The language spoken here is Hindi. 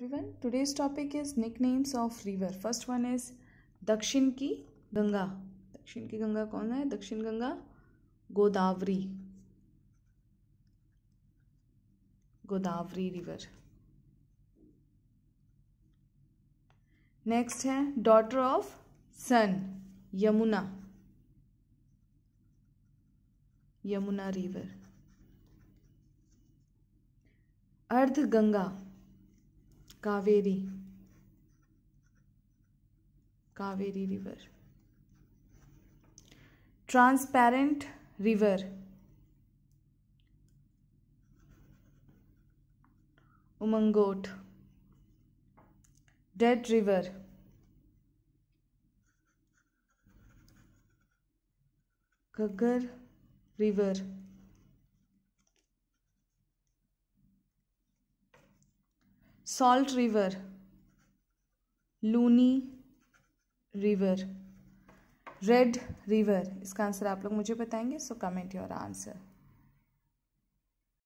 today's topic is nick names of river first one is दक्षिण की गंगा दक्षिण की गंगा कौन है दक्षिण गंगा गोदावरी गोदावरी रिवर नेक्स्ट है daughter of sun Yamuna Yamuna river अर्ध Ganga Kaveri Kaveri river transparent river Umngot dead river Ghaggar river salt river Luni river red river इसका आंसर आप लोग मुझे बताएंगे सो कमेंट योर आंसर